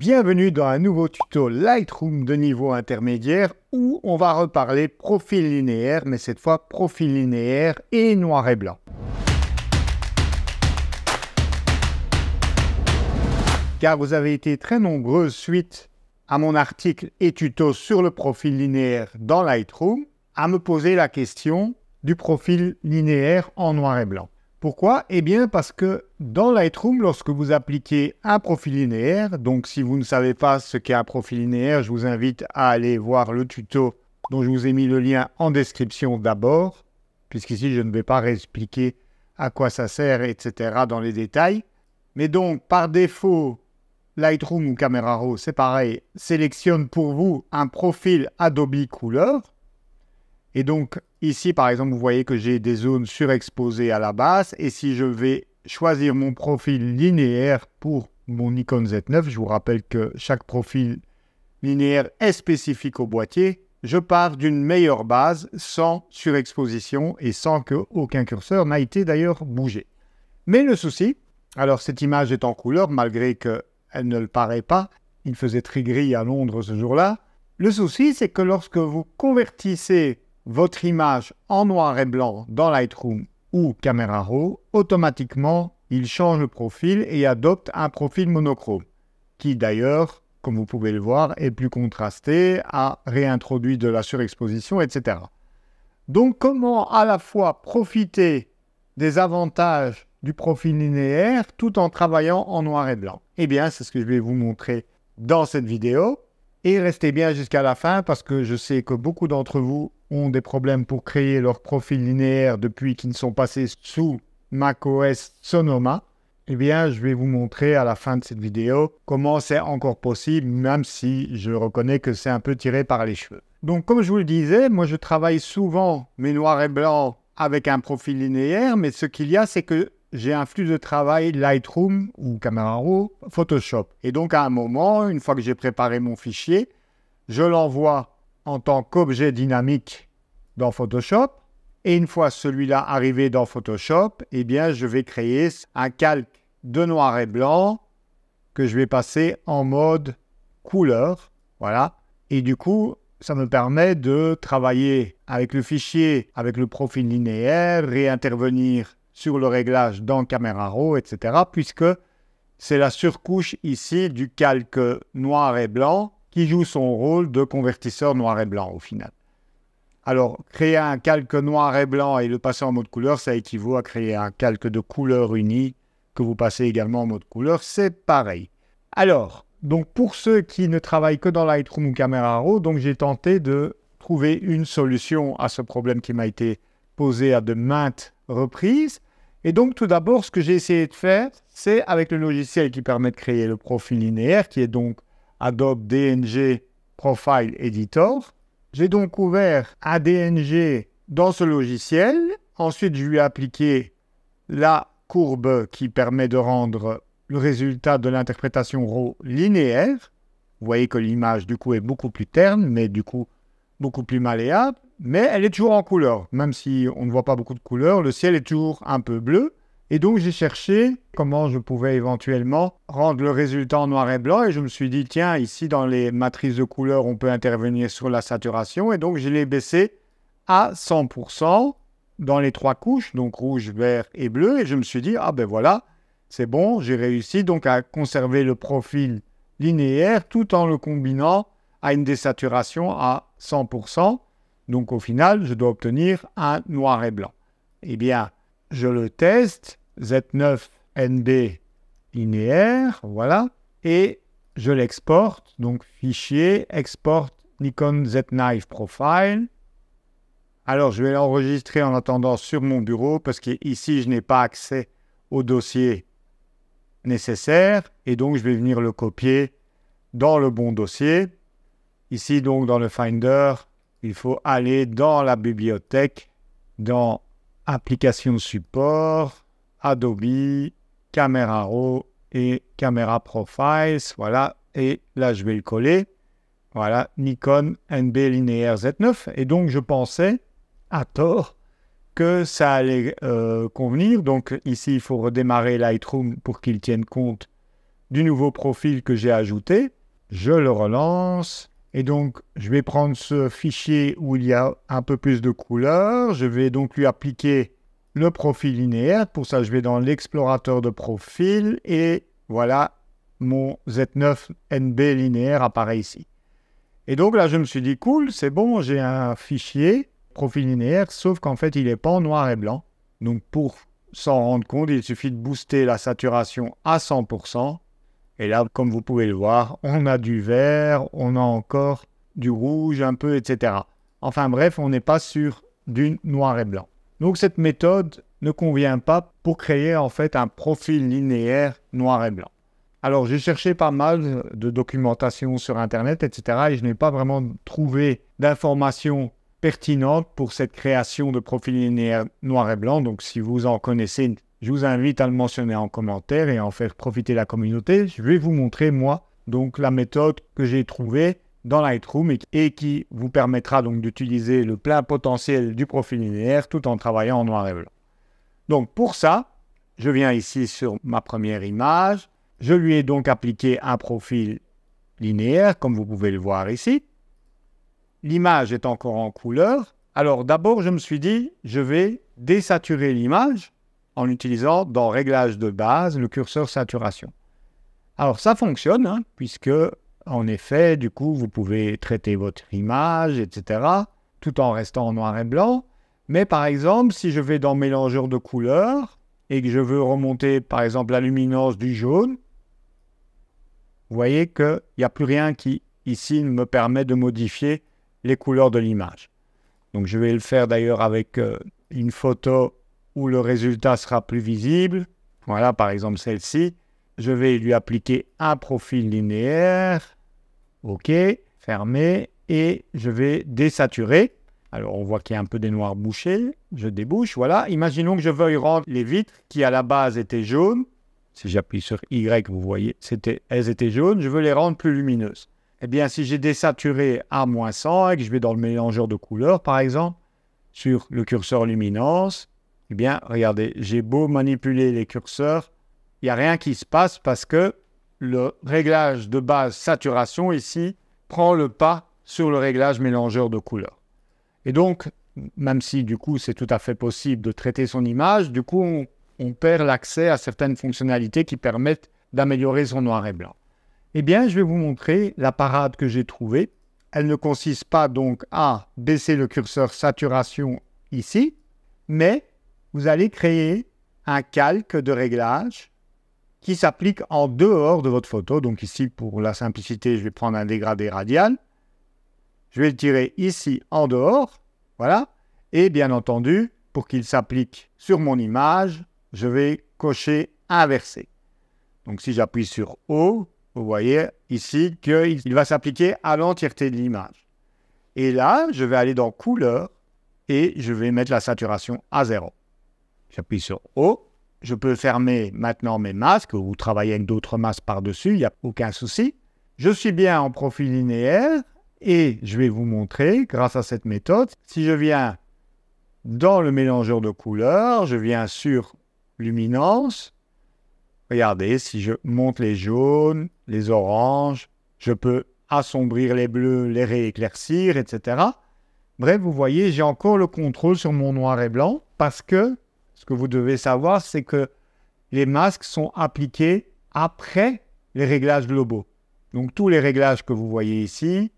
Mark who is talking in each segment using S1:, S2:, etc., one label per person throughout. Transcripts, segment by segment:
S1: Bienvenue dans un nouveau tuto Lightroom de niveau intermédiaire où on va reparler profil linéaire, mais cette fois profil linéaire et noir et blanc. Car vous avez été très nombreux suite à mon article et tuto sur le profil linéaire dans Lightroom à me poser la question du profil linéaire en noir et blanc. Pourquoi Eh bien parce que dans Lightroom, lorsque vous appliquez un profil linéaire, donc si vous ne savez pas ce qu'est un profil linéaire, je vous invite à aller voir le tuto dont je vous ai mis le lien en description d'abord, puisqu'ici je ne vais pas réexpliquer à quoi ça sert, etc. dans les détails. Mais donc, par défaut, Lightroom ou Camera Raw, c'est pareil, sélectionne pour vous un profil Adobe Couleur. Et donc ici, par exemple, vous voyez que j'ai des zones surexposées à la base Et si je vais choisir mon profil linéaire pour mon Nikon Z9, je vous rappelle que chaque profil linéaire est spécifique au boîtier. Je pars d'une meilleure base sans surexposition et sans qu'aucun curseur n'a été d'ailleurs bougé. Mais le souci, alors cette image est en couleur malgré qu'elle ne le paraît pas, il faisait très gris à Londres ce jour-là. Le souci, c'est que lorsque vous convertissez votre image en noir et blanc dans Lightroom ou Camera Raw, automatiquement, il change le profil et adopte un profil monochrome, qui d'ailleurs, comme vous pouvez le voir, est plus contrasté, a réintroduit de la surexposition, etc. Donc comment à la fois profiter des avantages du profil linéaire tout en travaillant en noir et blanc Eh bien, c'est ce que je vais vous montrer dans cette vidéo et restez bien jusqu'à la fin parce que je sais que beaucoup d'entre vous ont des problèmes pour créer leur profil linéaire depuis qu'ils ne sont passés sous macOS Sonoma. Eh bien, je vais vous montrer à la fin de cette vidéo comment c'est encore possible, même si je reconnais que c'est un peu tiré par les cheveux. Donc, comme je vous le disais, moi, je travaille souvent mes noirs et blancs avec un profil linéaire, mais ce qu'il y a, c'est que j'ai un flux de travail Lightroom ou Camera Photoshop. Et donc à un moment, une fois que j'ai préparé mon fichier, je l'envoie en tant qu'objet dynamique dans Photoshop. Et une fois celui-là arrivé dans Photoshop, eh bien, je vais créer un calque de noir et blanc que je vais passer en mode couleur. Voilà. Et du coup, ça me permet de travailler avec le fichier, avec le profil linéaire, réintervenir sur le réglage dans Camera Raw, etc., puisque c'est la surcouche ici du calque noir et blanc qui joue son rôle de convertisseur noir et blanc au final. Alors, créer un calque noir et blanc et le passer en mode couleur, ça équivaut à créer un calque de couleur unie que vous passez également en mode couleur, c'est pareil. Alors, donc pour ceux qui ne travaillent que dans Lightroom ou Camera Raw, donc j'ai tenté de trouver une solution à ce problème qui m'a été posé à de maintes reprises. Et donc, tout d'abord, ce que j'ai essayé de faire, c'est avec le logiciel qui permet de créer le profil linéaire, qui est donc Adobe DNG Profile Editor. J'ai donc ouvert un DNG dans ce logiciel. Ensuite, je lui ai appliqué la courbe qui permet de rendre le résultat de l'interprétation RAW linéaire. Vous voyez que l'image, du coup, est beaucoup plus terne, mais du coup, beaucoup plus malléable mais elle est toujours en couleur. Même si on ne voit pas beaucoup de couleurs, le ciel est toujours un peu bleu. Et donc j'ai cherché comment je pouvais éventuellement rendre le résultat en noir et blanc et je me suis dit tiens ici dans les matrices de couleurs on peut intervenir sur la saturation et donc je l'ai baissé à 100% dans les trois couches donc rouge, vert et bleu et je me suis dit ah ben voilà c'est bon j'ai réussi donc à conserver le profil linéaire tout en le combinant à une désaturation à 100% donc au final, je dois obtenir un noir et blanc. Eh bien, je le teste, Z9NB linéaire, voilà, et je l'exporte, donc fichier, export Nikon Z9 Profile. Alors je vais l'enregistrer en attendant sur mon bureau parce qu'ici je n'ai pas accès au dossier nécessaire et donc je vais venir le copier dans le bon dossier. Ici donc dans le Finder, il faut aller dans la bibliothèque, dans Applications support, Adobe, Camera Raw et Camera Profiles. Voilà, et là je vais le coller. Voilà, Nikon NB linear Z9. Et donc je pensais, à tort, que ça allait euh, convenir. Donc ici, il faut redémarrer Lightroom pour qu'il tienne compte du nouveau profil que j'ai ajouté. Je le relance. Et donc, je vais prendre ce fichier où il y a un peu plus de couleurs. Je vais donc lui appliquer le profil linéaire. Pour ça, je vais dans l'explorateur de profil et voilà, mon Z9NB linéaire apparaît ici. Et donc là, je me suis dit, cool, c'est bon, j'ai un fichier profil linéaire, sauf qu'en fait, il n'est pas en noir et blanc. Donc pour s'en rendre compte, il suffit de booster la saturation à 100% et là, comme vous pouvez le voir, on a du vert, on a encore du rouge un peu, etc. Enfin bref, on n'est pas sur du noir et blanc. Donc cette méthode ne convient pas pour créer en fait un profil linéaire noir et blanc. Alors j'ai cherché pas mal de documentation sur Internet, etc. Et je n'ai pas vraiment trouvé d'informations pertinentes pour cette création de profil linéaire noir et blanc. Donc si vous en connaissez, je vous invite à le mentionner en commentaire et à en faire profiter la communauté. Je vais vous montrer, moi, donc la méthode que j'ai trouvée dans Lightroom et qui vous permettra donc d'utiliser le plein potentiel du profil linéaire tout en travaillant en noir et blanc. Donc pour ça, je viens ici sur ma première image. Je lui ai donc appliqué un profil linéaire, comme vous pouvez le voir ici. L'image est encore en couleur. Alors d'abord, je me suis dit, je vais désaturer l'image en utilisant dans Réglage de base le curseur saturation. Alors ça fonctionne, hein, puisque en effet, du coup, vous pouvez traiter votre image, etc., tout en restant en noir et blanc. Mais par exemple, si je vais dans Mélangeur de couleurs et que je veux remonter, par exemple, la luminance du jaune, vous voyez qu'il n'y a plus rien qui, ici, me permet de modifier les couleurs de l'image. Donc je vais le faire d'ailleurs avec euh, une photo où le résultat sera plus visible, voilà par exemple celle-ci, je vais lui appliquer un profil linéaire, OK, fermé, et je vais désaturer. Alors on voit qu'il y a un peu des noirs bouchés, je débouche, voilà. Imaginons que je veuille rendre les vitres qui à la base étaient jaunes, si j'appuie sur Y, vous voyez, elles étaient jaunes, je veux les rendre plus lumineuses. Eh bien, si j'ai désaturé à moins 100 et que je vais dans le mélangeur de couleurs, par exemple, sur le curseur luminance, eh bien, regardez, j'ai beau manipuler les curseurs, il n'y a rien qui se passe parce que le réglage de base saturation ici prend le pas sur le réglage mélangeur de couleurs. Et donc, même si du coup c'est tout à fait possible de traiter son image, du coup on, on perd l'accès à certaines fonctionnalités qui permettent d'améliorer son noir et blanc. Eh bien, je vais vous montrer la parade que j'ai trouvée. Elle ne consiste pas donc à baisser le curseur saturation ici, mais vous allez créer un calque de réglage qui s'applique en dehors de votre photo. Donc ici, pour la simplicité, je vais prendre un dégradé radial. Je vais le tirer ici en dehors. Voilà. Et bien entendu, pour qu'il s'applique sur mon image, je vais cocher inverser. Donc si j'appuie sur O, vous voyez ici qu'il va s'appliquer à l'entièreté de l'image. Et là, je vais aller dans couleur et je vais mettre la saturation à zéro. J'appuie sur O. Je peux fermer maintenant mes masques ou travailler avec d'autres masques par-dessus, il n'y a aucun souci. Je suis bien en profil linéaire et je vais vous montrer, grâce à cette méthode, si je viens dans le mélangeur de couleurs, je viens sur luminance. Regardez, si je monte les jaunes, les oranges, je peux assombrir les bleus, les rééclaircir, etc. Bref, vous voyez, j'ai encore le contrôle sur mon noir et blanc parce que ce que vous devez savoir, c'est que les masques sont appliqués après les réglages globaux. Donc tous les réglages que vous voyez ici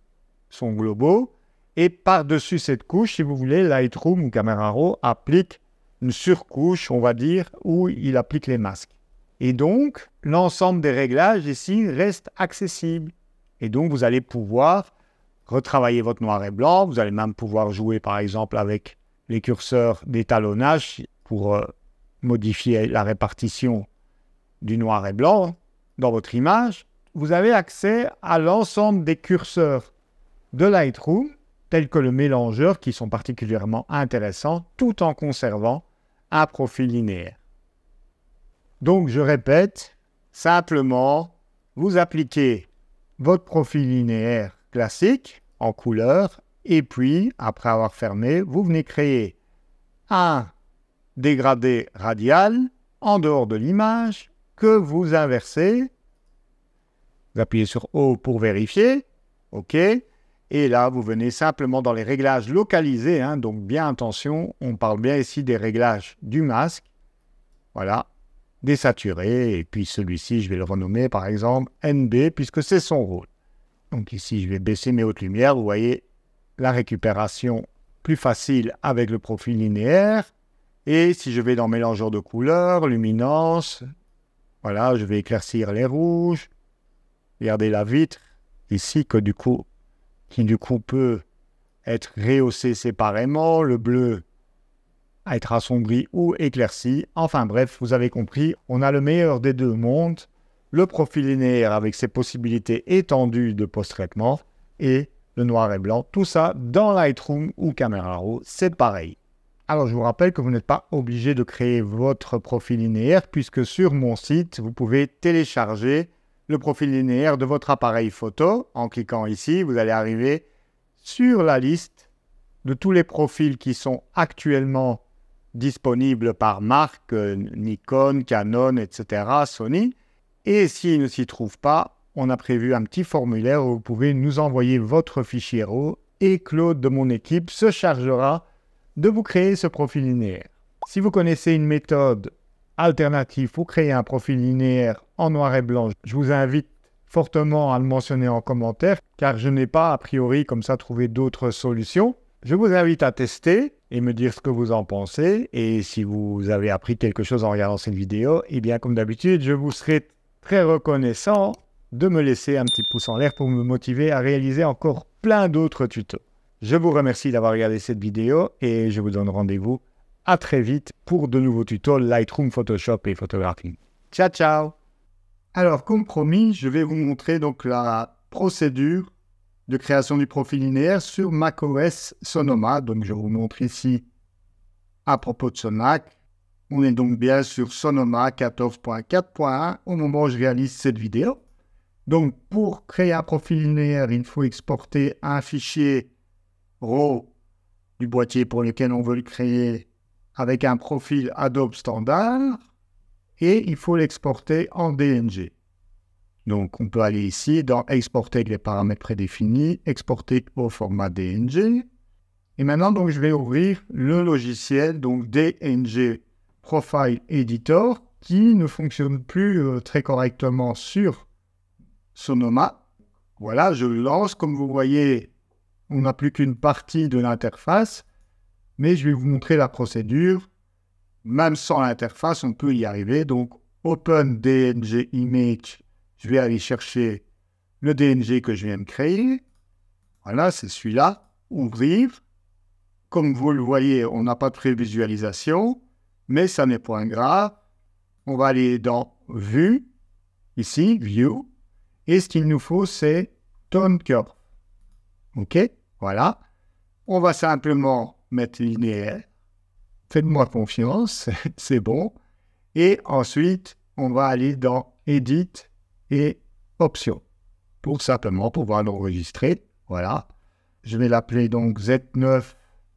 S1: sont globaux. Et par-dessus cette couche, si vous voulez, Lightroom ou Camera Raw applique une surcouche, on va dire, où il applique les masques. Et donc, l'ensemble des réglages ici reste accessible. Et donc, vous allez pouvoir retravailler votre noir et blanc. Vous allez même pouvoir jouer, par exemple, avec les curseurs d'étalonnage pour euh, modifier la répartition du noir et blanc dans votre image, vous avez accès à l'ensemble des curseurs de Lightroom, tels que le mélangeur, qui sont particulièrement intéressants, tout en conservant un profil linéaire. Donc, je répète, simplement, vous appliquez votre profil linéaire classique en couleur, et puis, après avoir fermé, vous venez créer un dégradé radial en dehors de l'image que vous inversez. Vous appuyez sur O pour vérifier. OK. Et là, vous venez simplement dans les réglages localisés. Hein. donc, bien attention, on parle bien ici des réglages du masque. Voilà, désaturé. Et puis celui-ci, je vais le renommer par exemple NB puisque c'est son rôle. Donc ici, je vais baisser mes hautes lumières. Vous voyez la récupération plus facile avec le profil linéaire. Et si je vais dans mélangeur de couleurs, luminance, voilà, je vais éclaircir les rouges. Regardez la vitre ici que du coup, qui du coup peut être rehaussée séparément, le bleu à être assombri ou éclairci. Enfin bref, vous avez compris, on a le meilleur des deux mondes, le profil linéaire avec ses possibilités étendues de post-traitement et le noir et blanc. Tout ça dans Lightroom ou Camera Raw, c'est pareil. Alors, je vous rappelle que vous n'êtes pas obligé de créer votre profil linéaire puisque sur mon site, vous pouvez télécharger le profil linéaire de votre appareil photo. En cliquant ici, vous allez arriver sur la liste de tous les profils qui sont actuellement disponibles par marque, euh, Nikon, Canon, etc., Sony. Et s'il ne s'y trouve pas, on a prévu un petit formulaire où vous pouvez nous envoyer votre fichier RAW et Claude de mon équipe se chargera de vous créer ce profil linéaire. Si vous connaissez une méthode alternative pour créer un profil linéaire en noir et blanc, je vous invite fortement à le mentionner en commentaire car je n'ai pas a priori comme ça trouvé d'autres solutions. Je vous invite à tester et me dire ce que vous en pensez et si vous avez appris quelque chose en regardant cette vidéo, et eh bien comme d'habitude, je vous serai très reconnaissant de me laisser un petit pouce en l'air pour me motiver à réaliser encore plein d'autres tutos. Je vous remercie d'avoir regardé cette vidéo et je vous donne rendez-vous à très vite pour de nouveaux tutos Lightroom, Photoshop et photographie. Ciao, ciao Alors, comme promis, je vais vous montrer donc la procédure de création du profil linéaire sur macOS Sonoma. Donc, je vous montre ici à propos de Sonac. On est donc bien sur Sonoma 14.4.1 au moment où je réalise cette vidéo. Donc, pour créer un profil linéaire, il faut exporter un fichier RAW du boîtier pour lequel on veut le créer avec un profil Adobe standard et il faut l'exporter en DNG. Donc on peut aller ici dans exporter les paramètres prédéfinis, exporter au format DNG. Et maintenant donc je vais ouvrir le logiciel donc DNG Profile Editor qui ne fonctionne plus euh, très correctement sur Sonoma. Voilà, je lance comme vous voyez on n'a plus qu'une partie de l'interface, mais je vais vous montrer la procédure. Même sans l'interface, on peut y arriver. Donc, Open DNG Image, je vais aller chercher le DNG que je viens de créer. Voilà, c'est celui-là. Ouvrir. Comme vous le voyez, on n'a pas de prévisualisation, mais ça n'est point grave. On va aller dans Vue, ici, View. Et ce qu'il nous faut, c'est Tone Curve. OK voilà. On va simplement mettre linéaire. Faites-moi confiance, c'est bon. Et ensuite, on va aller dans Edit et Options pour simplement pouvoir l'enregistrer. Voilà. Je vais l'appeler donc Z9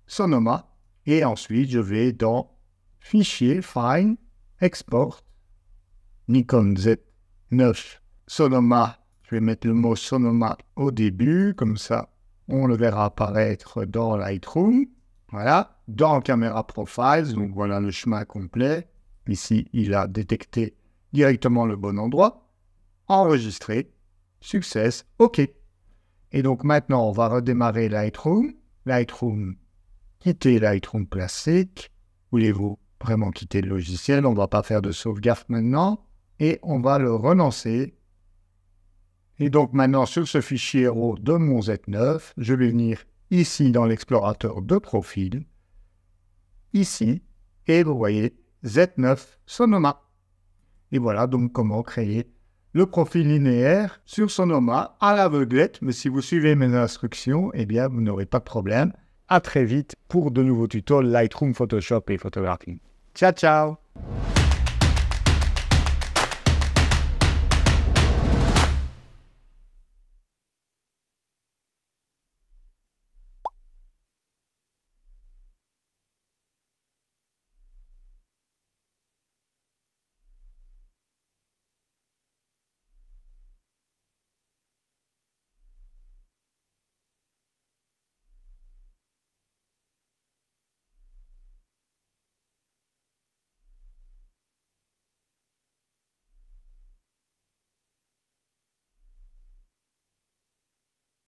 S1: Sonoma. Et ensuite, je vais dans Fichier, Find, Export, Nikon Z9 Sonoma. Je vais mettre le mot Sonoma au début, comme ça on le verra apparaître dans Lightroom. Voilà, dans Camera Profiles, donc voilà le chemin complet. Ici, il a détecté directement le bon endroit. Enregistré, succès, OK. Et donc maintenant, on va redémarrer Lightroom. Lightroom, quitter Lightroom classique. Voulez-vous vraiment quitter le logiciel On ne va pas faire de sauvegarde maintenant. Et on va le renoncer. Et donc maintenant, sur ce fichier RAW de mon Z9, je vais venir ici dans l'explorateur de profil, ici, et vous voyez Z9 Sonoma. Et voilà donc comment créer le profil linéaire sur Sonoma à l'aveuglette. Mais si vous suivez mes instructions, eh bien, vous n'aurez pas de problème. À très vite pour de nouveaux tutos Lightroom, Photoshop et photographie. Ciao, ciao